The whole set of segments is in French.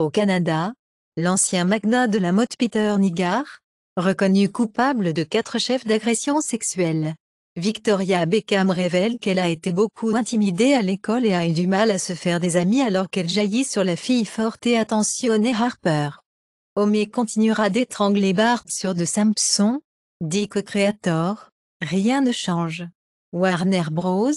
Au Canada, l'ancien magnat de la mode Peter Nigar, reconnu coupable de quatre chefs d'agression sexuelle. Victoria Beckham révèle qu'elle a été beaucoup intimidée à l'école et a eu du mal à se faire des amis alors qu'elle jaillit sur la fille forte et attentionnée Harper. Homé continuera d'étrangler Bart sur de Samson, dit co Creator, rien ne change. Warner Bros.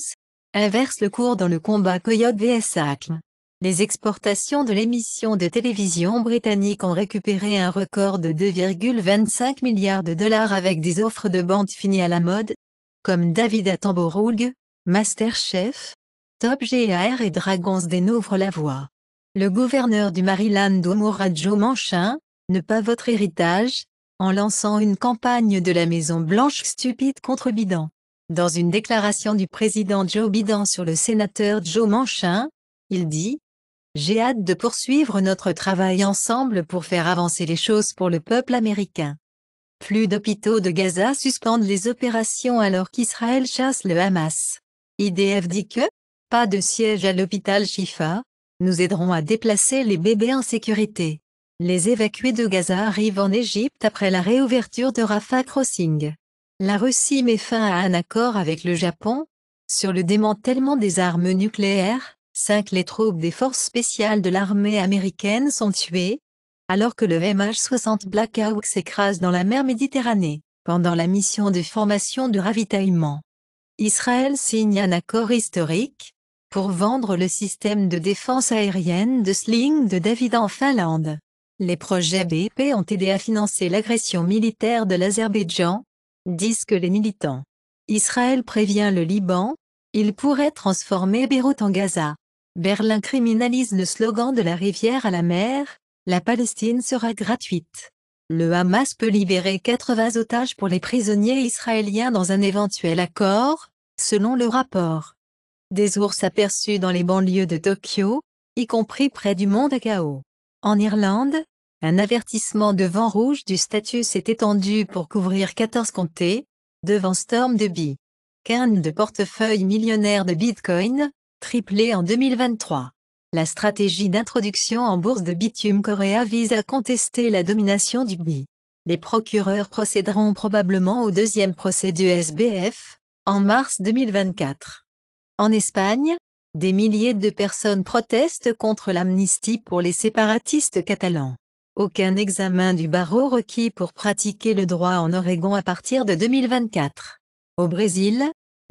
inverse le cours dans le combat Coyote vs. Acme les exportations de l'émission de télévision britannique ont récupéré un record de 2,25 milliards de dollars avec des offres de bandes finies à la mode, comme David Attenborough, Masterchef, Top GAR et Dragons dénouvrent la voie. Le gouverneur du Maryland Omura Joe Manchin, ne pas votre héritage, en lançant une campagne de la Maison Blanche stupide contre Bidan. Dans une déclaration du président Joe Bidan sur le sénateur Joe Manchin, il dit j'ai hâte de poursuivre notre travail ensemble pour faire avancer les choses pour le peuple américain. Plus d'hôpitaux de Gaza suspendent les opérations alors qu'Israël chasse le Hamas. IDF dit que, pas de siège à l'hôpital Shifa, nous aiderons à déplacer les bébés en sécurité. Les évacués de Gaza arrivent en Égypte après la réouverture de Rafah Crossing. La Russie met fin à un accord avec le Japon, sur le démantèlement des armes nucléaires, 5. Les troupes des forces spéciales de l'armée américaine sont tuées, alors que le MH-60 Black Hawk s'écrase dans la mer Méditerranée, pendant la mission de formation de ravitaillement. Israël signe un accord historique, pour vendre le système de défense aérienne de Sling de David en Finlande. Les projets BP ont aidé à financer l'agression militaire de l'Azerbaïdjan, disent que les militants. Israël prévient le Liban, il pourrait transformer Beyrouth en Gaza. Berlin criminalise le slogan de la rivière à la mer, la Palestine sera gratuite. Le Hamas peut libérer 80 otages pour les prisonniers israéliens dans un éventuel accord, selon le rapport. Des ours aperçus dans les banlieues de Tokyo, y compris près du monde à chaos. En Irlande, un avertissement de vent rouge du statut s'est étendu pour couvrir 14 comtés, devant Storm de B. Kern de portefeuille millionnaire de Bitcoin, triplé en 2023. La stratégie d'introduction en bourse de Bitume Korea vise à contester la domination du BI. Les procureurs procéderont probablement au deuxième procès du SBF, en mars 2024. En Espagne, des milliers de personnes protestent contre l'amnistie pour les séparatistes catalans. Aucun examen du barreau requis pour pratiquer le droit en Oregon à partir de 2024. Au Brésil,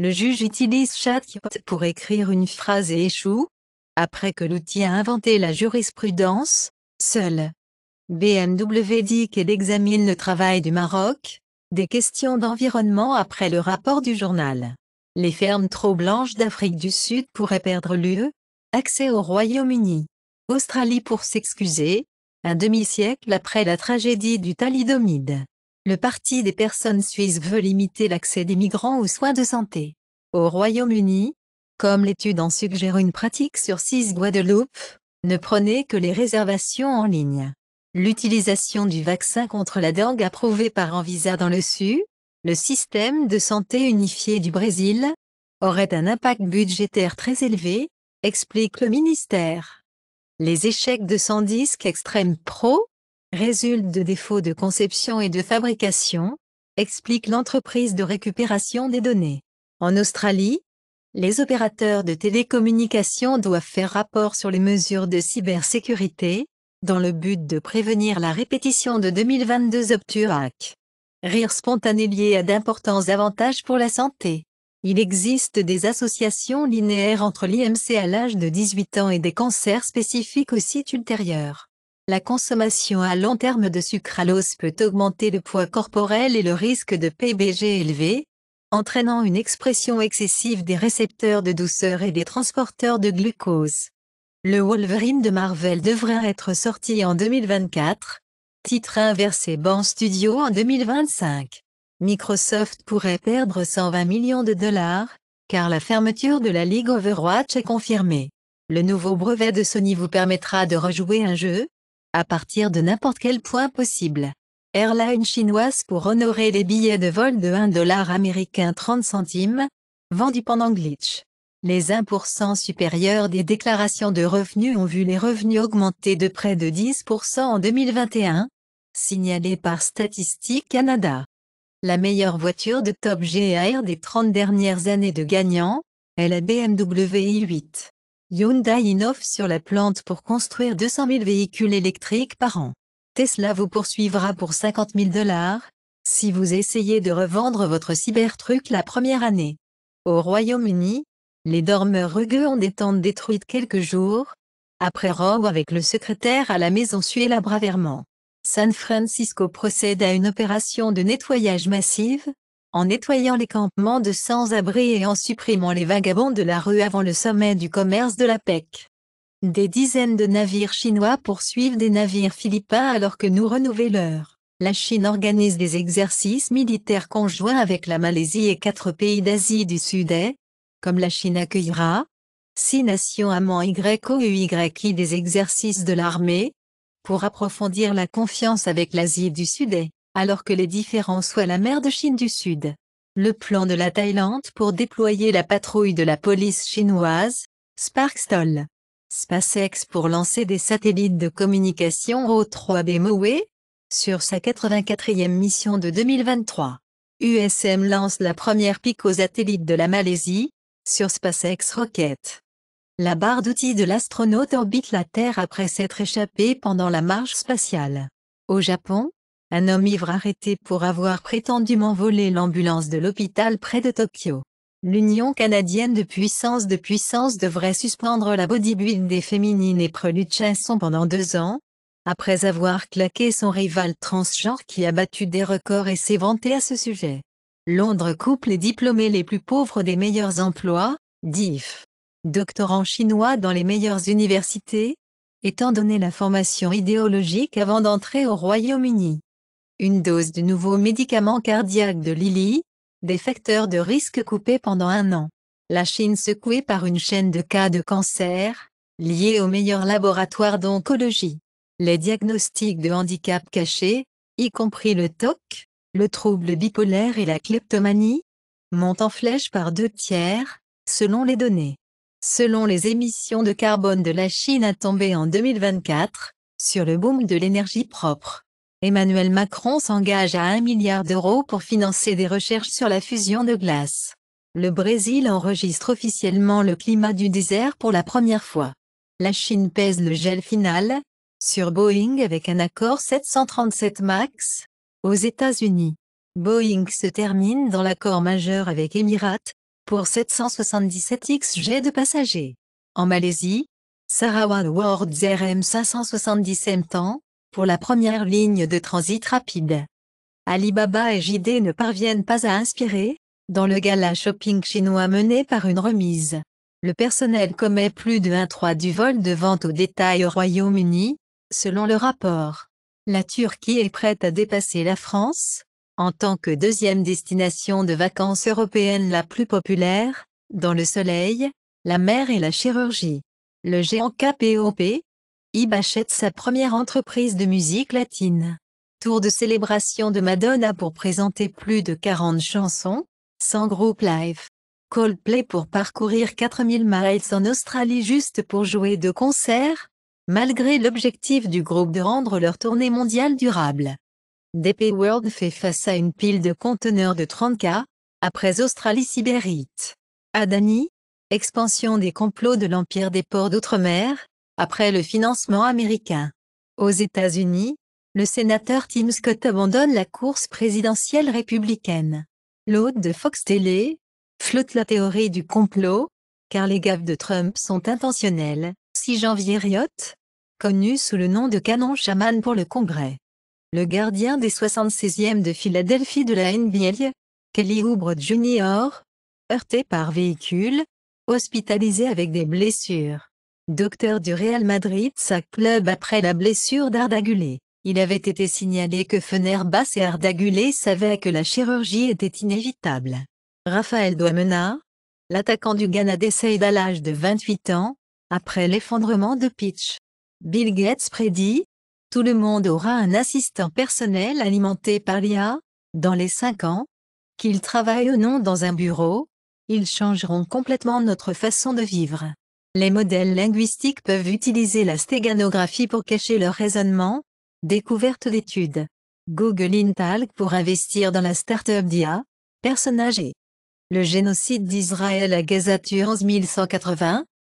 le juge utilise ChatGPT pour écrire une phrase et échoue, après que l'outil a inventé la jurisprudence, seul. BMW dit qu'elle examine le travail du Maroc, des questions d'environnement après le rapport du journal. Les fermes trop blanches d'Afrique du Sud pourraient perdre lieu. accès au Royaume-Uni. Australie pour s'excuser, un demi-siècle après la tragédie du thalidomide. Le Parti des personnes suisses veut limiter l'accès des migrants aux soins de santé. Au Royaume-Uni, comme l'étude en suggère une pratique sur 6 Guadeloupe, ne prenez que les réservations en ligne. L'utilisation du vaccin contre la dengue approuvé par Envisa dans le Sud, le système de santé unifié du Brésil, aurait un impact budgétaire très élevé, explique le ministère. Les échecs de 110 extrême pro, résulte de défauts de conception et de fabrication, explique l'entreprise de récupération des données. En Australie, les opérateurs de télécommunications doivent faire rapport sur les mesures de cybersécurité, dans le but de prévenir la répétition de 2022 Obturac. Rire spontané lié à d'importants avantages pour la santé. Il existe des associations linéaires entre l'IMC à l'âge de 18 ans et des cancers spécifiques au site ultérieur. La consommation à long terme de sucralose peut augmenter le poids corporel et le risque de PBG élevé, entraînant une expression excessive des récepteurs de douceur et des transporteurs de glucose. Le Wolverine de Marvel devrait être sorti en 2024. Titre inversé Ban Studio en 2025. Microsoft pourrait perdre 120 millions de dollars, car la fermeture de la Ligue Overwatch est confirmée. Le nouveau brevet de Sony vous permettra de rejouer un jeu, à partir de n'importe quel point possible. Airline chinoise pour honorer les billets de vol de 1 dollar américain 30 centimes, vendus pendant glitch. Les 1% supérieurs des déclarations de revenus ont vu les revenus augmenter de près de 10% en 2021, signalé par Statistique Canada. La meilleure voiture de Top GR des 30 dernières années de gagnant, est la BMW i8. Hyundai innove sur la plante pour construire 200 000 véhicules électriques par an. Tesla vous poursuivra pour 50 000 dollars si vous essayez de revendre votre Cybertruck la première année. Au Royaume-Uni, les dormeurs rugueux ont des tentes détruites quelques jours, après Rowe avec le secrétaire à la maison suela Braverman. San Francisco procède à une opération de nettoyage massive, en nettoyant les campements de sans-abri et en supprimant les vagabonds de la rue avant le sommet du commerce de la PEC. Des dizaines de navires chinois poursuivent des navires philippins alors que nous l'heure. La Chine organise des exercices militaires conjoints avec la Malaisie et quatre pays d'Asie du Sud-Est, comme la Chine accueillera, six nations amants YOUYI des exercices de l'armée, pour approfondir la confiance avec l'Asie du Sud-Est alors que les différents soient la mer de Chine du Sud. Le plan de la Thaïlande pour déployer la patrouille de la police chinoise, Sparkstall. SpaceX pour lancer des satellites de communication O3B MOE sur sa 84e mission de 2023. USM lance la première pique aux satellites de la Malaisie sur SpaceX Rocket. La barre d'outils de l'astronaute orbite la Terre après s'être échappée pendant la marche spatiale. Au Japon, un homme ivre arrêté pour avoir prétendument volé l'ambulance de l'hôpital près de Tokyo. L'Union canadienne de puissance de puissance devrait suspendre la bodybuilding féminines et chanson pendant deux ans, après avoir claqué son rival transgenre qui a battu des records et s'est vanté à ce sujet. Londres couple les diplômés les plus pauvres des meilleurs emplois, DIF. Doctorant chinois dans les meilleures universités, étant donné la formation idéologique avant d'entrer au Royaume-Uni une dose de nouveaux médicaments cardiaques de Lilly, des facteurs de risque coupés pendant un an. La Chine secouée par une chaîne de cas de cancer, liée au meilleur laboratoire d'oncologie. Les diagnostics de handicap cachés, y compris le TOC, le trouble bipolaire et la kleptomanie, montent en flèche par deux tiers, selon les données. Selon les émissions de carbone de la Chine à tomber en 2024, sur le boom de l'énergie propre. Emmanuel Macron s'engage à 1 milliard d'euros pour financer des recherches sur la fusion de glace. Le Brésil enregistre officiellement le climat du désert pour la première fois. La Chine pèse le gel final, sur Boeing avec un accord 737 MAX, aux États-Unis. Boeing se termine dans l'accord majeur avec Emirates, pour 777 XG de passagers. En Malaisie, Sarawak World RM 570 temps pour la première ligne de transit rapide. Alibaba et JD ne parviennent pas à inspirer, dans le gala shopping chinois mené par une remise. Le personnel commet plus de 1 du vol de vente au détail au Royaume-Uni, selon le rapport. La Turquie est prête à dépasser la France, en tant que deuxième destination de vacances européenne la plus populaire, dans le soleil, la mer et la chirurgie. Le géant KPOP, Ib achète sa première entreprise de musique latine. Tour de célébration de Madonna pour présenter plus de 40 chansons, Sans groupe live. Coldplay pour parcourir 4000 miles en Australie juste pour jouer deux concerts, malgré l'objectif du groupe de rendre leur tournée mondiale durable. DP World fait face à une pile de conteneurs de 30K, après Australie-Sibérite. Adani, expansion des complots de l'Empire des ports d'outre-mer, après le financement américain. Aux États-Unis, le sénateur Tim Scott abandonne la course présidentielle républicaine. L'hôte de Fox Télé flotte la théorie du complot, car les gaffes de Trump sont intentionnelles. 6 janvier Riot, connu sous le nom de canon chaman pour le Congrès. Le gardien des 76e de Philadelphie de la NBA, Kelly Oubre Jr., heurté par véhicule, hospitalisé avec des blessures docteur du Real Madrid sa club après la blessure d'Ardagulé. Il avait été signalé que Fenerbahce et Ardagulé savaient que la chirurgie était inévitable. Raphaël Douamena, l'attaquant du Ghana décède à l'âge de 28 ans, après l'effondrement de Pitch. Bill Gates prédit « Tout le monde aura un assistant personnel alimenté par l'IA, dans les 5 ans, qu'ils travaillent ou non dans un bureau, ils changeront complètement notre façon de vivre. Les modèles linguistiques peuvent utiliser la stéganographie pour cacher leur raisonnement. Découverte d'études. Google Intalk pour investir dans la start-up d'IA. Personnage et le génocide d'Israël à Gaza tue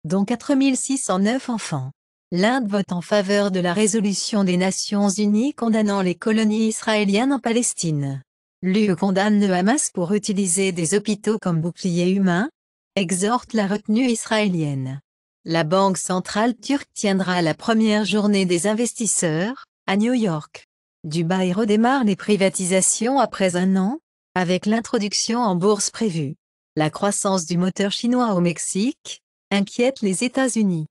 dont 4609 enfants. L'Inde vote en faveur de la résolution des Nations Unies condamnant les colonies israéliennes en Palestine. L'UE condamne le Hamas pour utiliser des hôpitaux comme bouclier humain, exhorte la retenue israélienne la Banque centrale turque tiendra la première journée des investisseurs, à New York. Dubaï redémarre les privatisations après un an, avec l'introduction en bourse prévue. La croissance du moteur chinois au Mexique inquiète les États-Unis.